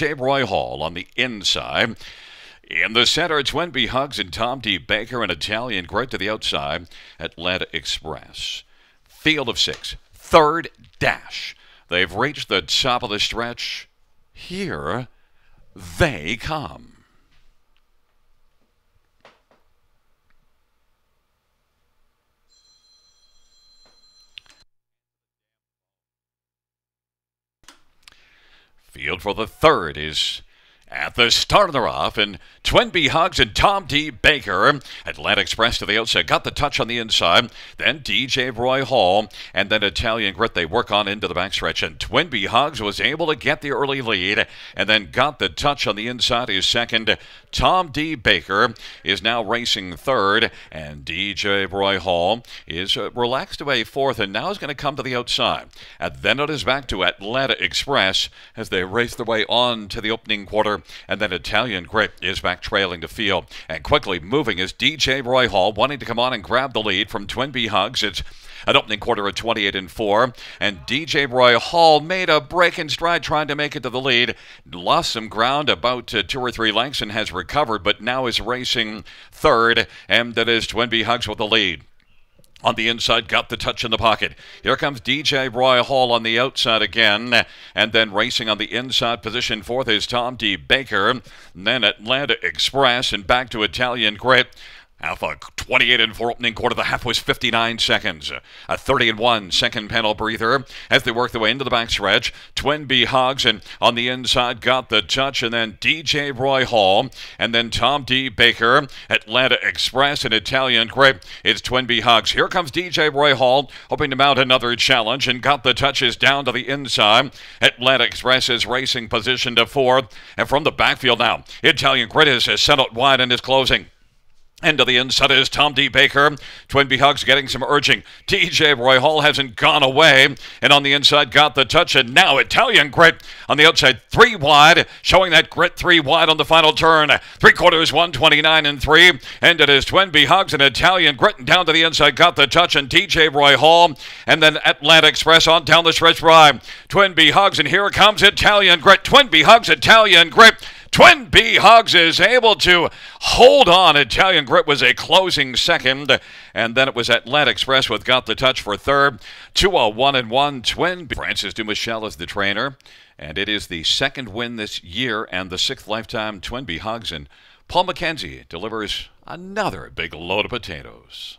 J. Roy Hall on the inside. In the center, it's Wendy Hugs and Tom D. Baker, an Italian great to the outside, Atlanta Express. Field of six, third dash. They've reached the top of the stretch. Here they come. Field for the third is at the start of the off, and B. Hugs and Tom D. Baker. Atlanta Express to the outside, got the touch on the inside. Then DJ Roy Hall, and then Italian Grit. They work on into the backstretch, and B. Hugs was able to get the early lead, and then got the touch on the inside. His second, Tom D. Baker is now racing third, and DJ Roy Hall is uh, relaxed away fourth, and now is going to come to the outside. And then it is back to Atlanta Express as they race their way on to the opening quarter. And then Italian Grip is back trailing the field. And quickly moving is DJ Roy Hall, wanting to come on and grab the lead from B Hugs. It's an opening quarter of 28 and 4. And DJ Roy Hall made a break in stride trying to make it to the lead. Lost some ground about uh, two or three lengths and has recovered, but now is racing third. And that is B Hugs with the lead on the inside, got the touch in the pocket. Here comes DJ Roy Hall on the outside again, and then racing on the inside position fourth is Tom D. Baker, then Atlanta Express, and back to Italian Grit. Alpha 28 and 4 opening quarter. The half was 59 seconds. A 30 and 1 second panel breather as they work their way into the backstretch. Twin B Hogs and on the inside got the touch and then DJ Roy Hall and then Tom D Baker, Atlanta Express and Italian Grey. It's Twin B Hogs. Here comes DJ Roy Hall hoping to mount another challenge and got the touches down to the inside. Atlanta Express is racing position to fourth and from the backfield now. Italian Grit is sent out wide and is closing. End of the inside is Tom D. Baker. Twin Hugs getting some urging. TJ Roy Hall hasn't gone away. And on the inside, got the touch. And now Italian Grit on the outside, three wide, showing that grit three wide on the final turn. Three quarters, 129 and three. And it is Twin Hugs and Italian Grit. And down to the inside, got the touch. And TJ Roy Hall. And then Atlanta Express on down the stretch drive. Twin Hugs, And here comes Italian Grit. Twin Hugs Italian Grit. Twin B Hugs is able to hold on. Italian Grit was a closing second, and then it was Atlantic Express with got the touch for third. Two a one and one Twin B. Francis Dumichel is the trainer, and it is the second win this year and the sixth lifetime Twin B Hugs. And Paul McKenzie delivers another big load of potatoes.